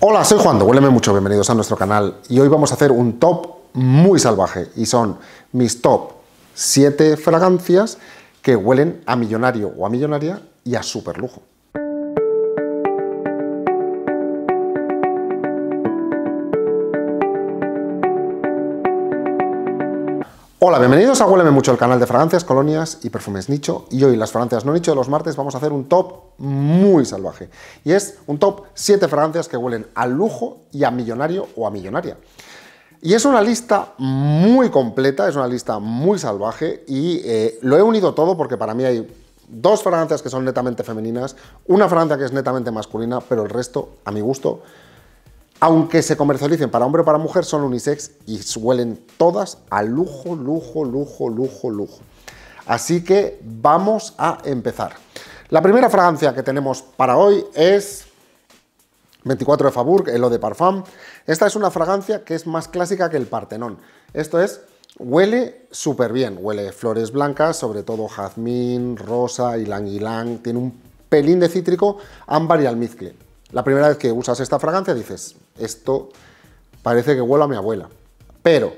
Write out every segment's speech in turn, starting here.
Hola, soy Juan de Mucho, bienvenidos a nuestro canal y hoy vamos a hacer un top muy salvaje y son mis top 7 fragancias que huelen a millonario o a millonaria y a super lujo. Hola, bienvenidos a Huéleme Mucho, el canal de fragancias, colonias y perfumes nicho. Y hoy, las fragancias no nicho de los martes, vamos a hacer un top muy salvaje. Y es un top 7 fragancias que huelen a lujo y a millonario o a millonaria. Y es una lista muy completa, es una lista muy salvaje y eh, lo he unido todo porque para mí hay dos fragancias que son netamente femeninas, una fragancia que es netamente masculina, pero el resto, a mi gusto, aunque se comercialicen para hombre o para mujer, son unisex y huelen todas a lujo, lujo, lujo, lujo, lujo. Así que vamos a empezar. La primera fragancia que tenemos para hoy es 24 de faburg el Eau de Parfum. Esta es una fragancia que es más clásica que el Partenón. Esto es, huele súper bien. Huele flores blancas, sobre todo jazmín, rosa, y ylang. Tiene un pelín de cítrico, ámbar y almizcle la primera vez que usas esta fragancia dices, esto parece que huele a mi abuela. Pero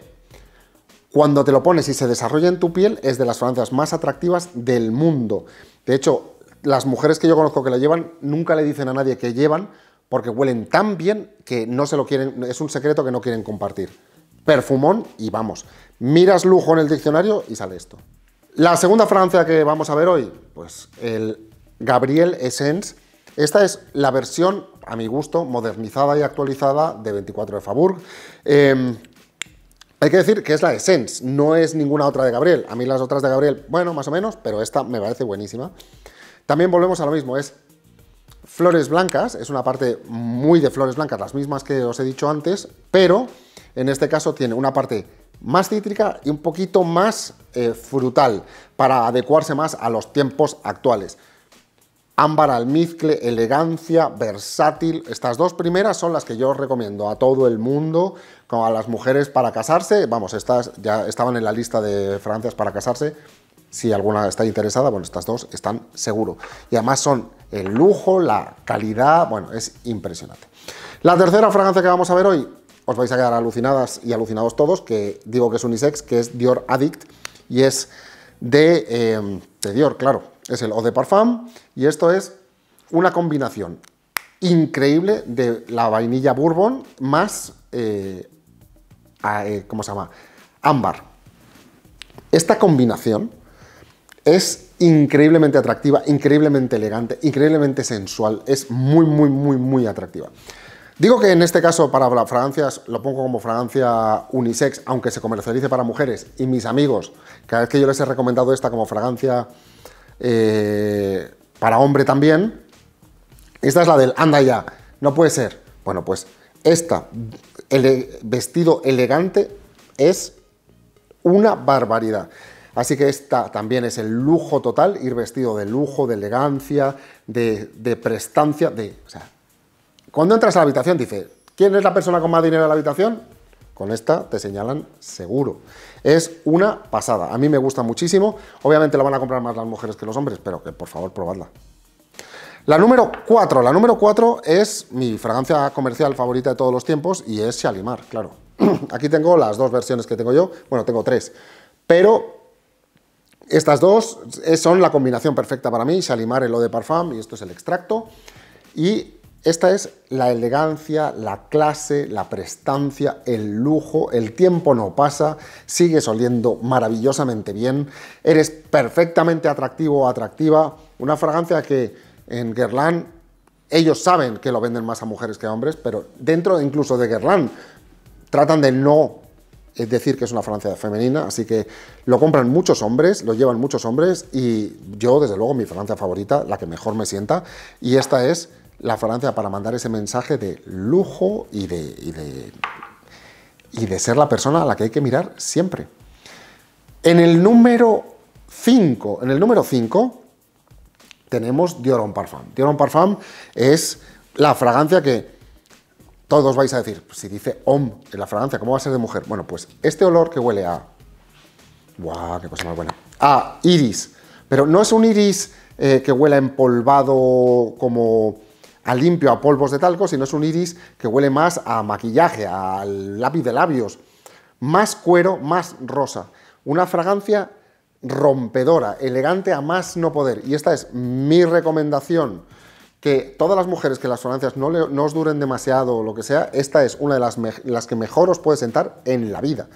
cuando te lo pones y se desarrolla en tu piel, es de las fragancias más atractivas del mundo. De hecho, las mujeres que yo conozco que la llevan nunca le dicen a nadie que llevan porque huelen tan bien que no se lo quieren, es un secreto que no quieren compartir. Perfumón y vamos. Miras lujo en el diccionario y sale esto. La segunda fragancia que vamos a ver hoy, pues el Gabriel Essence esta es la versión, a mi gusto, modernizada y actualizada de 24 de Faburg. Em, hay que decir que es la essence, no es ninguna otra de Gabriel. A mí las otras de Gabriel, bueno, más o menos, pero esta me parece buenísima. También volvemos a lo mismo, es flores blancas, es una parte muy de flores blancas, las mismas que os he dicho antes, pero en este caso tiene una parte más cítrica y un poquito más eh, frutal para adecuarse más a los tiempos actuales ámbar almizcle, elegancia, versátil. Estas dos primeras son las que yo os recomiendo a todo el mundo, como a las mujeres para casarse. Vamos, estas ya estaban en la lista de fragancias para casarse. Si alguna está interesada, bueno, estas dos están seguro. Y además son el lujo, la calidad, bueno, es impresionante. La tercera fragancia que vamos a ver hoy, os vais a quedar alucinadas y alucinados todos, que digo que es unisex, que es Dior Addict y es de eh, Dior, claro, es el Eau de Parfum y esto es una combinación increíble de la vainilla bourbon más, eh, eh, ¿cómo se llama? Ámbar. Esta combinación es increíblemente atractiva, increíblemente elegante, increíblemente sensual, es muy, muy, muy, muy atractiva. Digo que en este caso para las fragancias lo pongo como fragancia unisex, aunque se comercialice para mujeres, y mis amigos, cada vez que yo les he recomendado esta como fragancia eh, para hombre también. Esta es la del anda ya, no puede ser. Bueno, pues esta, el vestido elegante, es una barbaridad. Así que esta también es el lujo total, ir vestido de lujo, de elegancia, de, prestancia, de... O sea, cuando entras a la habitación, dice, ¿quién es la persona con más dinero en la habitación? Con esta te señalan seguro. Es una pasada. A mí me gusta muchísimo. Obviamente la van a comprar más las mujeres que los hombres, pero que por favor probadla. La número 4. La número 4 es mi fragancia comercial favorita de todos los tiempos y es Shalimar, claro. Aquí tengo las dos versiones que tengo yo. Bueno, tengo tres. Pero estas dos son la combinación perfecta para mí. Shalimar, el o de parfum y esto es el extracto. Y esta es la elegancia, la clase, la prestancia, el lujo, el tiempo no pasa, sigue oliendo maravillosamente bien, eres perfectamente atractivo o atractiva, una fragancia que en Guerlain ellos saben que lo venden más a mujeres que a hombres, pero dentro incluso de Guerlain tratan de no es decir que es una fragancia femenina, así que lo compran muchos hombres, lo llevan muchos hombres y yo desde luego mi fragancia favorita, la que mejor me sienta, y esta es la fragancia para mandar ese mensaje de lujo y de, y de, ser la persona a la que hay que mirar siempre. En el número 5, en el número 5 tenemos Dioron Parfum. Dioron Parfum es la fragancia que todos vais a decir, pues si dice OM en la fragancia, ¿cómo va a ser de mujer? Bueno, pues este olor que huele a... ¡Guau, qué cosa más buena! A iris, pero no es un iris eh, que huela empolvado como a limpio, a polvos de talco, sino es un iris que huele más a maquillaje, al lápiz de labios, más cuero, más rosa. Una fragancia rompedora, elegante a más no poder. Y esta es mi recomendación, que todas las mujeres que las fragancias no, os duren demasiado o lo que sea, esta es una de las, las que mejor os puede sentar en la vida.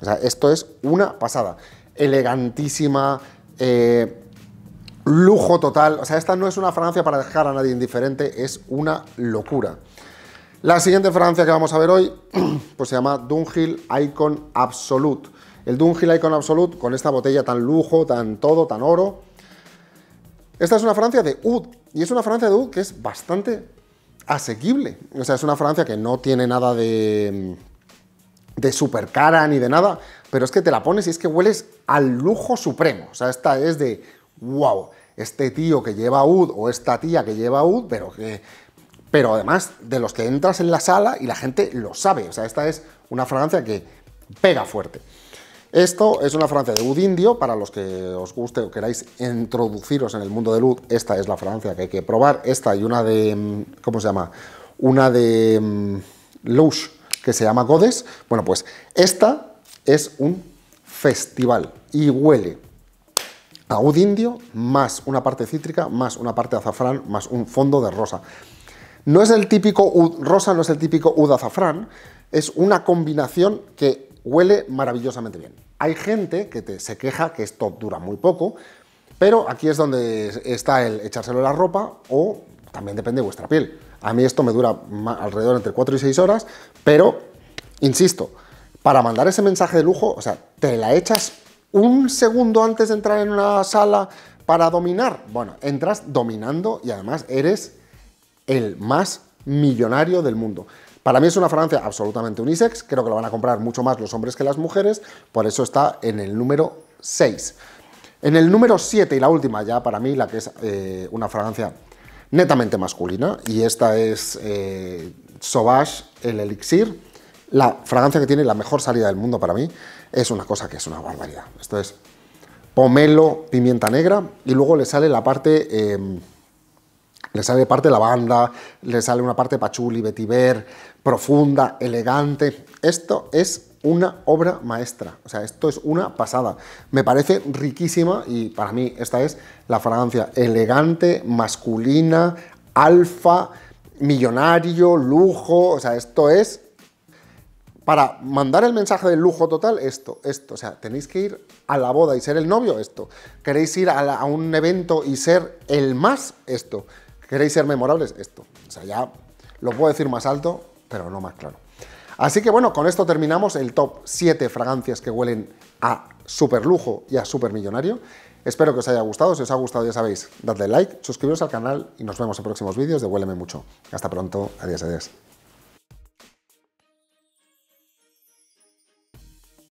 O sea, esto es una pasada. Elegantísima, eh, lujo total. O sea, esta no es una fragancia para dejar a nadie indiferente, es una locura. La siguiente fragancia que vamos a ver hoy pues se llama Dunhill Icon Absolute. El Dunhill Icon Absolute con esta botella tan lujo, tan todo, tan oro. Esta es una fragancia de Oud y es una fragancia de Oud que es bastante asequible. O sea, es una fragancia que no tiene nada de de super cara ni de nada, pero es que te la pones y es que hueles al lujo supremo. O sea, esta es de wow, este tío que lleva UD o esta tía que lleva UD, pero que... Pero además de los que entras en la sala y la gente lo sabe. O sea, esta es una fragancia que pega fuerte. Esto es una fragancia de Ud Indio, para los que os guste o queráis introduciros en el mundo del Ud, esta es la fragancia que hay que probar, esta y una de, mm, ¿cómo se llama? Una de mm, Lush, que se llama Godes. Bueno, pues esta es un festival y huele agud indio, más una parte cítrica, más una parte de azafrán, más un fondo de rosa. No es el típico rosa, no es el típico ud azafrán, es una combinación que huele maravillosamente bien. Hay gente que te, se queja que esto dura muy poco, pero aquí es donde está el echárselo a la ropa o también depende de vuestra piel. A mí esto me dura alrededor entre 4 y 6 horas, pero insisto, para mandar ese mensaje de lujo, o sea, te la echas un segundo antes de entrar en una sala para dominar. Bueno, entras dominando y además eres el más millonario del mundo. Para mí es una fragancia absolutamente unisex, creo que lo van a comprar mucho más los hombres que las mujeres, por eso está en el número 6. En el número 7 y la última ya, para mí, la que es eh, una fragancia netamente masculina, y esta es eh, Sauvage, el elixir, la fragancia que tiene la mejor salida del mundo para mí, es una cosa que es una barbaridad. Esto es pomelo, pimienta negra y luego le sale la parte... Em, le sale parte lavanda, le sale una parte pachuli, vetiver, profunda, elegante. Esto es una obra maestra, o sea, esto es una pasada. Me parece riquísima y para mí esta es la fragancia elegante, masculina, alfa, millonario, lujo, o sea, esto es para mandar el mensaje del lujo total, esto, esto. O sea, tenéis que ir a la boda y ser el novio, esto. Queréis ir a, un evento y ser el más, esto. Queréis ser memorables, esto. O sea, ya lo puedo decir más alto, pero no más claro. Así que bueno, con esto terminamos el top 7 fragancias que huelen a super lujo y a super millonario. Espero que os haya gustado. Si os ha gustado, ya sabéis, dadle like, suscribiros al canal y nos vemos en próximos vídeos de Mucho. Hasta pronto. Adiós, adiós.